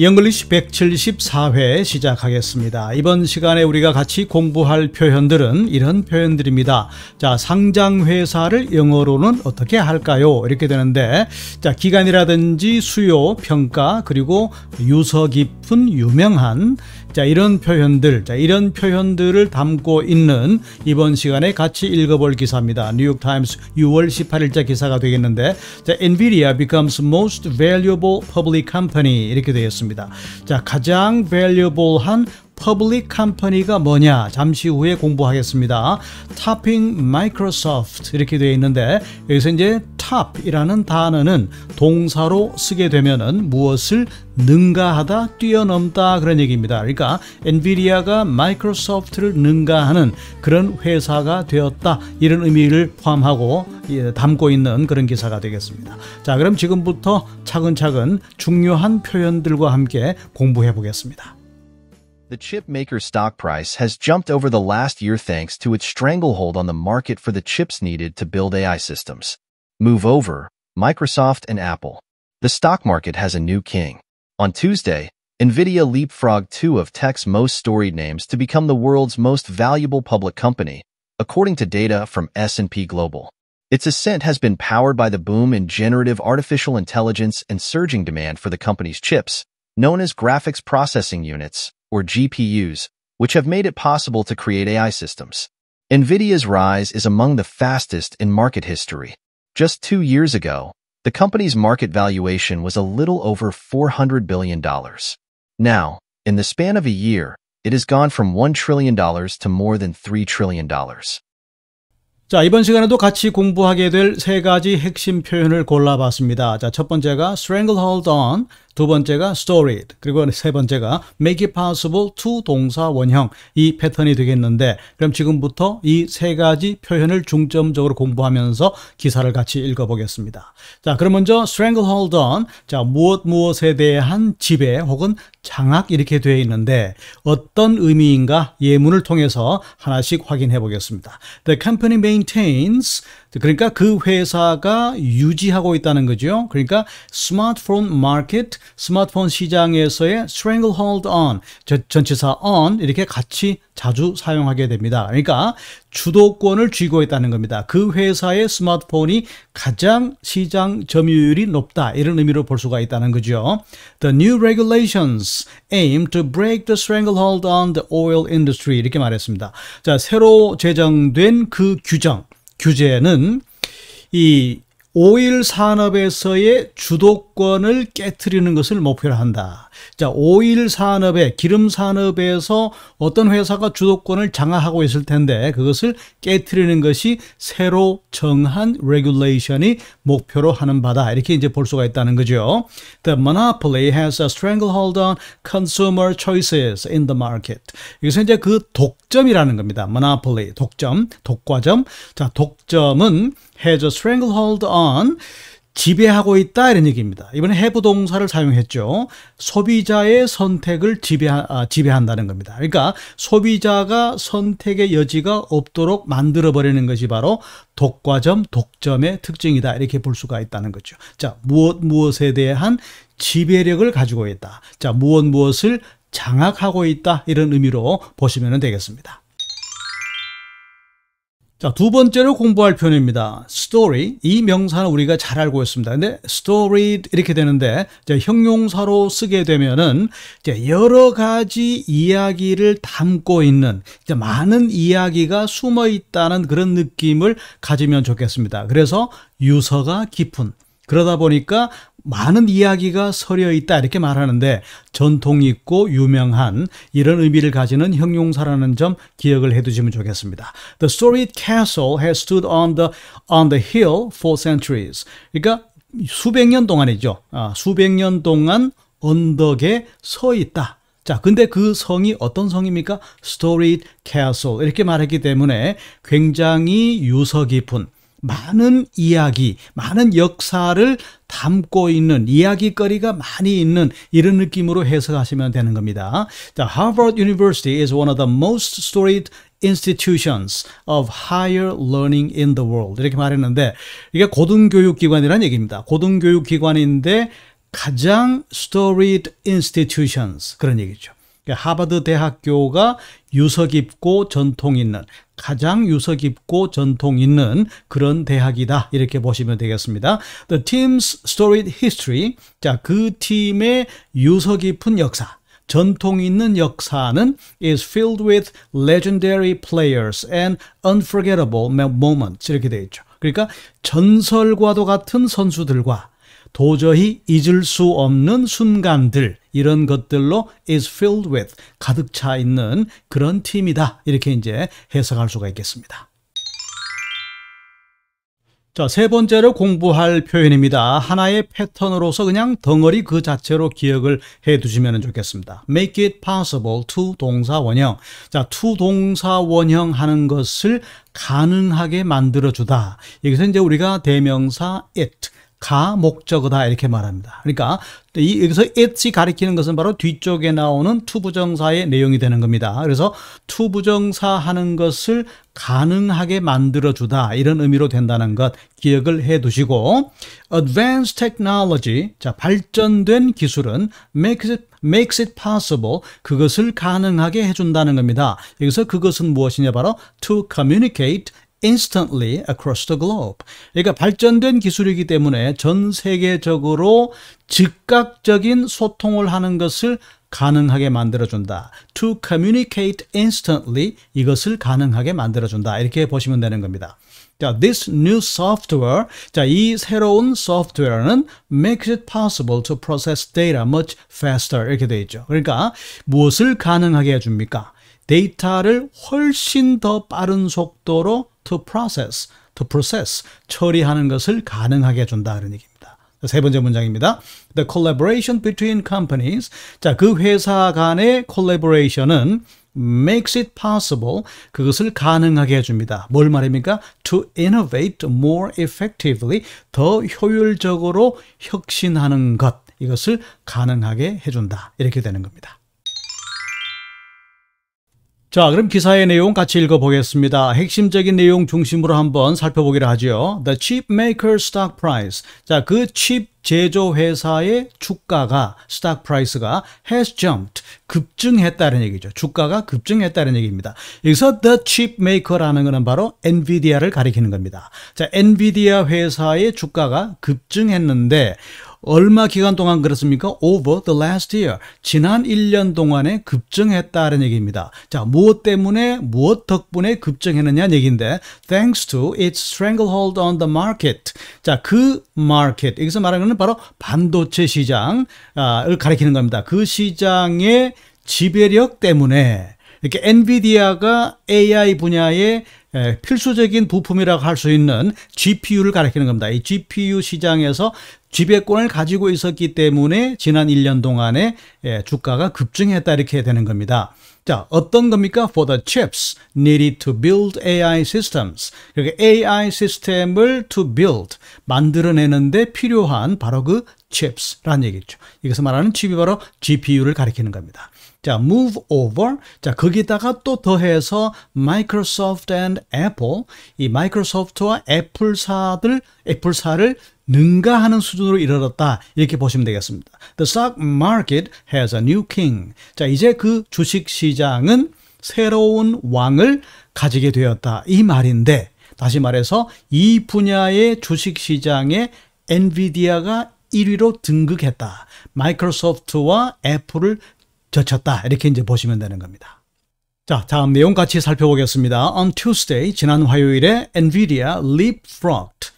영글리시 174회 시작하겠습니다. 이번 시간에 우리가 같이 공부할 표현들은 이런 표현들입니다. 자, 상장회사를 영어로는 어떻게 할까요? 이렇게 되는데, 자, 기간이라든지 수요, 평가, 그리고 유서 깊은 유명한 자, 이런 표현들, 자, 이런 표현들을 담고 있는 이번 시간에 같이 읽어볼 기사입니다. 뉴욕 타임스 6월 18일자 기사가 되겠는데, 자, 엔비디아 becomes most valuable public company 이렇게 되어 있습니다. 자, 가장 valuable한 퍼블릭 컴퍼니가 뭐냐 잠시 후에 공부하겠습니다. 타핑 마이크로소프트 이렇게 되어 있는데 여기서 이제 t 이라는 단어는 동사로 쓰게 되면은 무엇을 능가하다 뛰어넘다 그런 얘기입니다. 그러니까 엔비디아가 마이크로소프트를 능가하는 그런 회사가 되었다 이런 의미를 포함하고 예, 담고 있는 그런 기사가 되겠습니다. 자 그럼 지금부터 차근차근 중요한 표현들과 함께 공부해 보겠습니다. The chip maker's stock price has jumped over the last year thanks to its stranglehold on the market for the chips needed to build AI systems. Move over, Microsoft and Apple. The stock market has a new king. On Tuesday, Nvidia leapfrogged two of tech's most storied names to become the world's most valuable public company, according to data from S&P Global. Its ascent has been powered by the boom in generative artificial intelligence and surging demand for the company's chips, known as graphics processing units, or GPUs, which have made it possible to create AI systems. NVIDIA's rise is among the fastest in market history. Just two years ago, the company's market valuation was a little over $400 billion. Now, in the span of a year, it has gone from $1 trillion to more than $3 trillion. 자, 이번 시간에도 같이 공부하게 될 세 가지 핵심 표현을 골라봤습니다. 자, 첫 번째가 stranglehold on, 두 번째가 s t o r i e 그리고 세 번째가 make it possible to 동사 원형 이 패턴이 되겠는데 그럼 지금부터 이 세 가지 표현을 중점적으로 공부하면서 기사를 같이 읽어보겠습니다. 자, 그럼 먼저 stranglehold on, 자, 무엇 무엇에 대한 지배 혹은 장학 이렇게 되어 있는데 어떤 의미인가 예문을 통해서 하나씩 확인해 보겠습니다. The company maintains 그러니까 그 회사가 유지하고 있다는 거죠. 그러니까 스마트폰 마켓, 스마트폰 시장에서의 stranglehold on, 전체사 on 이렇게 같이 자주 사용하게 됩니다. 그러니까 주도권을 쥐고 있다는 겁니다. 그 회사의 스마트폰이 가장 시장 점유율이 높다 이런 의미로 볼 수가 있다는 거죠. The new regulations aim to break the stranglehold on the oil industry 이렇게 말했습니다. 자, 새로 제정된 그 규정 규제는 이 오일 산업에서의 주도권을 깨뜨리는 것을 목표로 한다. 자, 오일 산업의 기름 산업에서 어떤 회사가 주도권을 장악하고 있을 텐데 그것을 깨뜨리는 것이 새로 정한 레귤레이션이 목표로 하는 바다. 이렇게 이제 볼 수가 있다는 거죠. The monopoly has a stranglehold on consumer choices in the market. 여기서 이제 그 독점이라는 겁니다. monopoly, 독점, 독과점. 자, 독점은 has a stranglehold on 지배하고 있다 이런 얘기입니다. 이번에 해부 동사를 사용했죠. 소비자의 선택을 지배 아, 지배한다는 겁니다. 그러니까 소비자가 선택의 여지가 없도록 만들어 버리는 것이 바로 독과점, 독점의 특징이다 이렇게 볼 수가 있다는 거죠. 자, 무엇 무엇에 대한 지배력을 가지고 있다. 자, 무엇 무엇을 장악하고 있다 이런 의미로 보시면 되겠습니다. 자, 두 번째로 공부할 표현입니다. story. 이 명사는 우리가 잘 알고 있습니다. 근데 story 이렇게 되는데 이제 형용사로 쓰게 되면은 이제 여러 가지 이야기를 담고 있는 이제 많은 이야기가 숨어 있다는 그런 느낌을 가지면 좋겠습니다. 그래서 유서가 깊은 그러다 보니까 많은 이야기가 서려 있다 이렇게 말하는데 전통 있고 유명한 이런 의미를 가지는 형용사라는 점 기억을 해두시면 좋겠습니다. The storied castle has stood on the on the hill for centuries. 그러니까 수백 년 동안이죠. 아, 수백 년 동안 언덕에 서 있다. 자, 근데 그 성이 어떤 성입니까? Storied Castle 이렇게 말했기 때문에 굉장히 유서 깊은 많은 이야기, 많은 역사를 담고 있는 이야기거리가 많이 있는 이런 느낌으로 해석하시면 되는 겁니다. The Harvard University is one of the most storied institutions of higher learning in the world. 이렇게 말했는데 이게 고등교육기관이라는 얘기입니다. 고등교육기관인데 가장 storied institutions 그런 얘기죠. 그러니까 하버드 대학교가 유서 깊고 전통 있는 가장 유서 깊고 전통 있는 그런 대학이다 이렇게 보시면 되겠습니다. The team's storied history 자그 팀의 유서 깊은 역사 전통 있는 역사는 is filled with legendary players and unforgettable moments 이렇게 되어 있죠. 그러니까 전설과도 같은 선수들과 도저히 잊을 수 없는 순간들 이런 것들로 is filled with 가득 차 있는 그런 팀이다 이렇게 이제 해석할 수가 있겠습니다. 자, 세 번째로 공부할 표현입니다. 하나의 패턴으로서 그냥 덩어리 그 자체로 기억을 해 두시면 좋겠습니다. make it possible to 동사 원형. 자, to 동사 원형 하는 것을 가능하게 만들어 주다. 여기서 이제 우리가 대명사 it 가 목적어다 이렇게 말합니다. 그러니까 이, 여기서 it이 가리키는 것은 바로 뒤쪽에 나오는 투부정사의 내용이 되는 겁니다. 그래서 투부정사 하는 것을 가능하게 만들어주다 이런 의미로 된다는 것 기억을 해두시고 advanced technology 자 발전된 기술은 makes it, makes it possible 그것을 가능하게 해준다는 겁니다. 여기서 그것은 무엇이냐 바로 to communicate instantly across the globe. 그러니까 발전된 기술이기 때문에 전 세계적으로 즉각적인 소통을 하는 것을 가능하게 만들어준다. To communicate instantly 이것을 가능하게 만들어준다. 이렇게 보시면 되는 겁니다. 자, this new software, 자, 이 새로운 소프트웨어는 makes it possible to process data much faster 이렇게 되어 있죠. 그러니까 무엇을 가능하게 해줍니까? 데이터를 훨씬 더 빠른 속도로 to process, to process, 처리하는 것을 가능하게 해준다. 이 얘기입니다. 세 번째 문장입니다. The collaboration between companies. 자, 그 회사 간의 collaboration은 makes it possible. 그것을 가능하게 해줍니다. 뭘 말입니까? To innovate more effectively. 더 효율적으로 혁신하는 것. 이것을 가능하게 해준다. 이렇게 되는 겁니다. 자, 그럼 기사의 내용 같이 읽어보겠습니다. 핵심적인 내용 중심으로 한번 살펴보기로 하죠. The chip maker stock price. 자, 그 칩 제조 회사의 주가가 stock price가 has jumped 급증했다는 얘기죠. 주가가 급증했다는 얘기입니다. 여기서 the chip maker라는 것은 바로 엔비디아를 가리키는 겁니다. 자, 엔비디아 회사의 주가가 급증했는데 얼마 기간 동안 그렇습니까? Over the last year. 지난 1년 동안에 급증했다는 얘기입니다. 자, 무엇 때문에, 무엇 덕분에 급증했느냐는 얘기인데 thanks to its stranglehold on the market. 자, 그 market. 여기서 말하는 것은 바로 반도체 시장을 가리키는 겁니다. 그 시장의 지배력 때문에 이렇게 엔비디아가 AI 분야의 필수적인 부품이라고 할 수 있는 GPU를 가리키는 겁니다. 이 GPU 시장에서 지배권을 가지고 있었기 때문에 지난 1년 동안에 예, 주가가 급증했다 이렇게 되는 겁니다. 자, 어떤 겁니까? For the chips needed to build AI systems. 그러니 AI 시스템을 to build, 만들어내는데 필요한 바로 그 chips라는 얘기죠. 여기서 말하는 칩이 바로 GPU를 가리키는 겁니다. 자, move over. 자, 거기다가 또 더해서 Microsoft and Apple. 이 마이크로소프트와 애플사들, 애플사를 능가하는 수준으로 이르렀다. 이렇게 보시면 되겠습니다. The stock market has a new king. 자, 이제 그 주식 시장은 새로운 왕을 가지게 되었다. 이 말인데, 다시 말해서 이 분야의 주식 시장에 엔비디아가 1위로 등극했다. 마이크로소프트와 애플을 젖혔다. 이렇게 이제 보시면 되는 겁니다. 자, 다음 내용 같이 살펴보겠습니다. On Tuesday, 지난 화요일에 엔비디아 leapfrogged,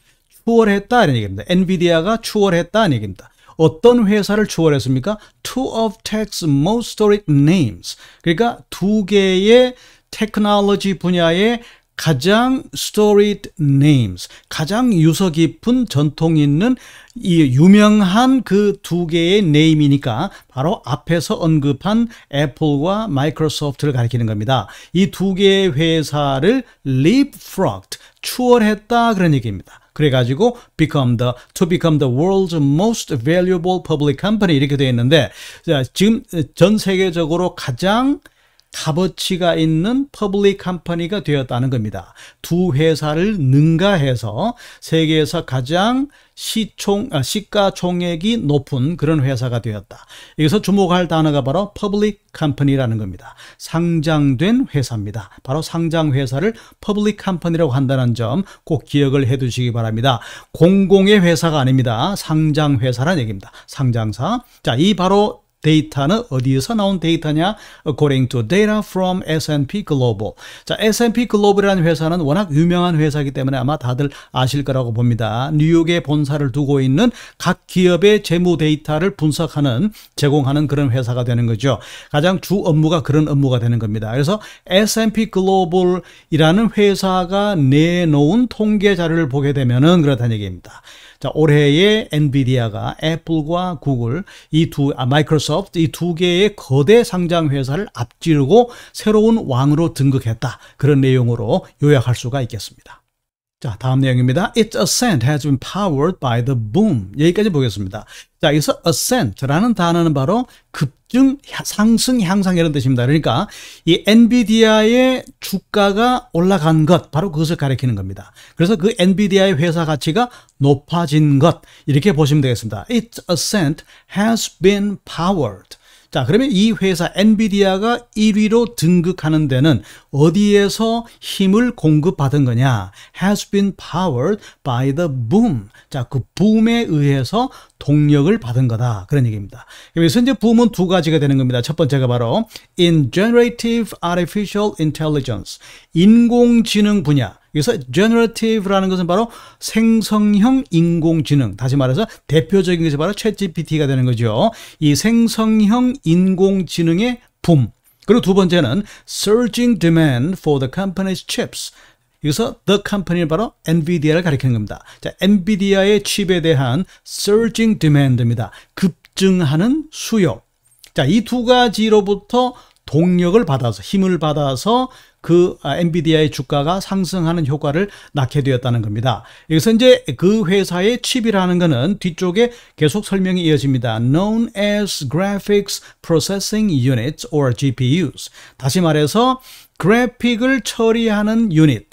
추월했다 이 얘기입니다. 엔비디아가 추월했다는 얘기입니다. 어떤 회사를 추월했습니까? Two of tech's most storied names. 그러니까 두 개의 테크놀로지 분야의 가장 storied names, 가장 유서 깊은 전통 있는 이 유명한 그 두 개의 네임이니까 바로 앞에서 언급한 애플과 마이크로소프트를 가리키는 겁니다. 이 두 개의 회사를 leapfrogged, 추월했다 그런 얘기입니다. 그래가지고 become the to become the world's most valuable public company 이렇게 되어 있는데 자, 지금 전 세계적으로 가장 값어치가 있는 퍼블릭 컴퍼니가 되었다는 겁니다. 두 회사를 능가해서 세계에서 가장 시총, 아, 시가총액이 높은 그런 회사가 되었다. 여기서 주목할 단어가 바로 퍼블릭 컴퍼니라는 겁니다. 상장된 회사입니다. 바로 상장 회사를 퍼블릭 컴퍼니라고 한다는 점 꼭 기억을 해 두시기 바랍니다. 공공의 회사가 아닙니다. 상장 회사란 얘기입니다. 상장사. 자, 이 바로 데이터는 어디에서 나온 데이터냐? According to data from S&P Global. 자, S&P Global이라는 회사는 워낙 유명한 회사이기 때문에 아마 다들 아실 거라고 봅니다. 뉴욕에 본사를 두고 있는 각 기업의 재무 데이터를 분석하는, 제공하는 그런 회사가 되는 거죠. 가장 주 업무가 그런 업무가 되는 겁니다. 그래서 S&P Global이라는 회사가 내놓은 통계 자료를 보게 되면은 그렇다는 얘기입니다. 자, 올해에 엔비디아가 애플과 구글 이두 아, 마이크로소프트 이 두 개의 거대 상장 회사를 앞지르고 새로운 왕으로 등극했다. 그런 내용으로 요약할 수가 있겠습니다. 자, 다음 내용입니다. i t ascent has been powered by the boom. 여기까지 보겠습니다. 자, 여기서 ascent라는 단어는 바로 급증, 상승, 향상 이런 뜻입니다. 그러니까 이 엔비디아의 주가가 올라간 것, 바로 그것을 가리키는 겁니다. 그래서 그 엔비디아의 회사 가치가 높아진 것, 이렇게 보시면 되겠습니다. i t ascent has been powered. 자, 그러면 이 회사 엔비디아가 1위로 등극하는 데는 어디에서 힘을 공급받은 거냐? has been powered by the boom. 자, 그 붐에 의해서 동력을 받은 거다. 그런 얘기입니다. 여기서 이제 붐은 두 가지가 되는 겁니다. 첫 번째가 바로 in generative artificial intelligence. 인공지능 분야. 여기서 generative라는 것은 바로 생성형 인공지능. 다시 말해서 대표적인 것이 바로 c h a t g p t 가 되는 거죠. 이 생성형 인공지능의 붐. 그리고 두 번째는 surging demand for the company's chips. 여기서 the company는 바로 엔비디아를 가리키는 겁니다. 자, 엔비디아의 칩에 대한 surging demand입니다. 급증하는 수요. 자, 이 두 가지로부터 동력을 받아서 힘을 받아서 그 아, 엔비디아의 주가가 상승하는 효과를 낳게 되었다는 겁니다. 여기서 이제 그 회사의 칩이라는 것은 뒤쪽에 계속 설명이 이어집니다. known as graphics processing units or GPUs. 다시 말해서 그래픽을 처리하는 유닛,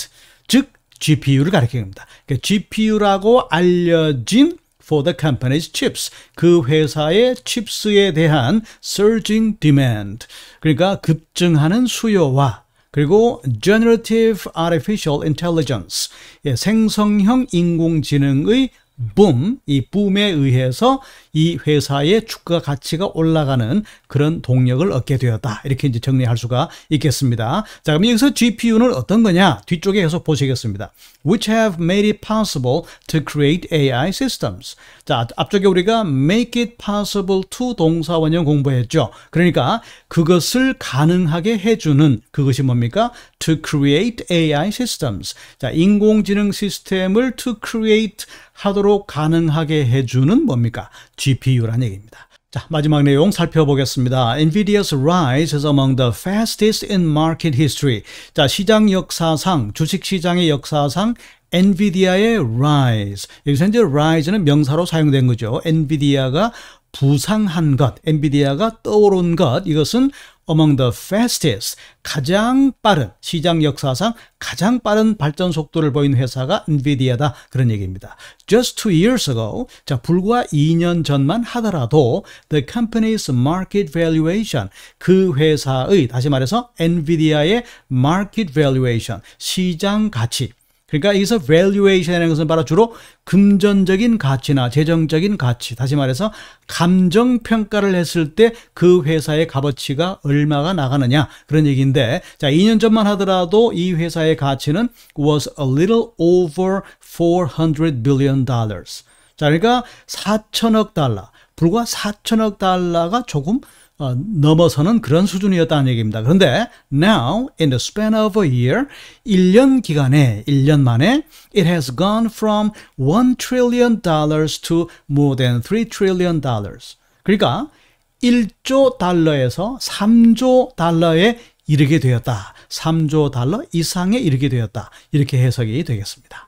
즉 GPU를 가리킵니다. 그러니까 GPU라고 알려진 for the company's chips. 그 회사의 칩스에 대한 surging demand. 그러니까 급증하는 수요와 그리고 generative artificial intelligence. 예, 생성형 인공지능의 붐, boom, 이 붐에 의해서 이 회사의 주가 가치가 올라가는 그런 동력을 얻게 되었다. 이렇게 이제 정리할 수가 있겠습니다. 자, 그럼 여기서 GPU는 어떤 거냐? 뒤쪽에 계속 보시겠습니다. Which have made it possible to create AI systems. 자, 앞쪽에 우리가 make it possible to 동사원형 공부했죠. 그러니까 그것을 가능하게 해주는 그것이 뭡니까? to create AI systems. 자, 인공지능 시스템을 to create 하도록 가능하게 해주는 뭡니까? GPU란 얘기입니다. 자, 마지막 내용 살펴보겠습니다. NVIDIA's rise is among the fastest in market history. 자, 시장 역사상, 주식시장의 역사상 엔비디아의 rise. 여기서 이제 rise는 명사로 사용된 거죠. 엔비디아가 부상한 것, 엔비디아가 떠오른 것, 이것은 among the fastest 가장 빠른 시장 역사상 가장 빠른 발전 속도를 보인 회사가 엔비디아다 그런 얘기입니다. Just two years ago 자 불과 2년 전만 하더라도 the company's market valuation 그 회사의 다시 말해서 엔비디아의 market valuation 시장 가치 그러니까 여기서 valuation이라는 것은 바로 주로 금전적인 가치나 재정적인 가치, 다시 말해서 감정 평가를 했을 때 그 회사의 값어치가 얼마가 나가느냐 그런 얘기인데 자, 2년 전만 하더라도 이 회사의 가치는 was a little over 400 billion dollars. 자, 그러니까 4천억 달러, 불과 4천억 달러가 조금 어, 넘어서는 그런 수준이었다는 얘기입니다. 그런데 now in the span of a year 1년 기간에 1년 만에 it has gone from 1 trillion dollars to more than 3 trillion dollars. 그러니까 1조 달러에서 3조 달러에 이르게 되었다. 3조 달러 이상에 이르게 되었다. 이렇게 해석이 되겠습니다.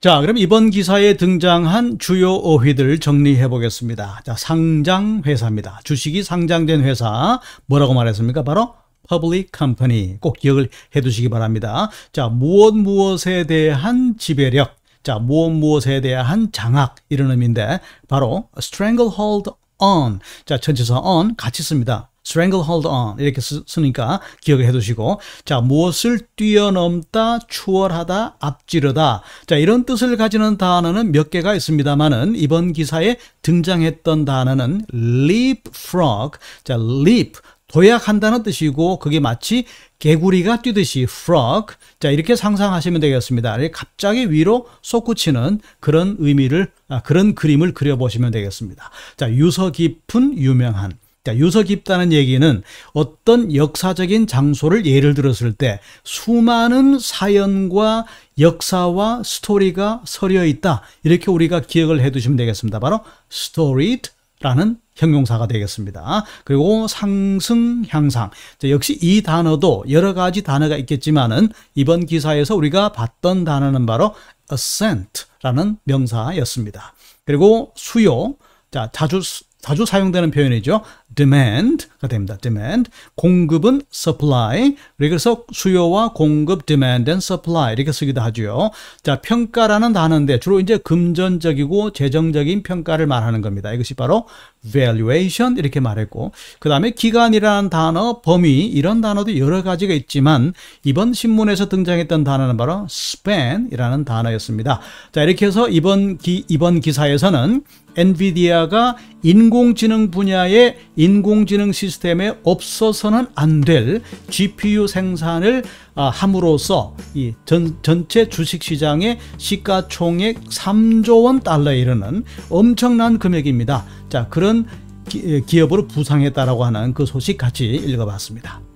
자, 그럼 이번 기사에 등장한 주요 어휘들 정리해 보겠습니다. 자, 상장 회사입니다. 주식이 상장된 회사 뭐라고 말했습니까? 바로 public company. 꼭 기억을 해 두시기 바랍니다. 자, 무엇 무엇에 대한 지배력, 자, 무엇 무엇에 대한 장악 이런 의미인데 바로 stranglehold on. 자, 전치사 on 같이 씁니다. stranglehold on 이렇게 쓰, 니까 기억을 해두시고 자 무엇을 뛰어넘다, 추월하다, 앞지르다 자 이런 뜻을 가지는 단어는 몇 개가 있습니다만은 이번 기사에 등장했던 단어는 leapfrog 자 leap 도약한다는 뜻이고 그게 마치 개구리가 뛰듯이 frog 자 이렇게 상상하시면 되겠습니다. 갑자기 위로 솟구치는 그런 의미를 아, 그런 그림을 그려보시면 되겠습니다. 자 유서 깊은 유명한 그 유서 깊다는 얘기는 어떤 역사적인 장소를 예를 들었을 때 수많은 사연과 역사와 스토리가 서려 있다. 이렇게 우리가 기억을 해 두시면 되겠습니다. 바로 storied 라는 형용사가 되겠습니다. 그리고 상승 향상. 역시 이 단어도 여러 가지 단어가 있겠지만은 이번 기사에서 우리가 봤던 단어는 바로 ascent라는 명사였습니다. 그리고 수요. 자, 자주 자주 사용되는 표현이죠. demand가 됩니다. demand. 공급은 supply. 그래서 수요와 공급 demand and supply 이렇게 쓰기도 하죠. 자, 평가라는 단어인데 주로 이제 금전적이고 재정적인 평가를 말하는 겁니다. 이것이 바로 valuation 이렇게 말했고 그다음에 기간이라는 단어, 범위 이런 단어도 여러 가지가 있지만 이번 신문에서 등장했던 단어는 바로 span이라는 단어였습니다. 자, 이렇게 해서 이번 기 이번 기사에서는 엔비디아가 인공지능 분야의 인공지능 시스템에 없어서는 안 될 GPU 생산을 아, 함으로써 이 전, 전체 주식시장의 시가총액 3조 원 달러에 이르는 엄청난 금액입니다. 자 그런 기, 예, 기업으로 부상했다라고 하는 그 소식 같이 읽어봤습니다.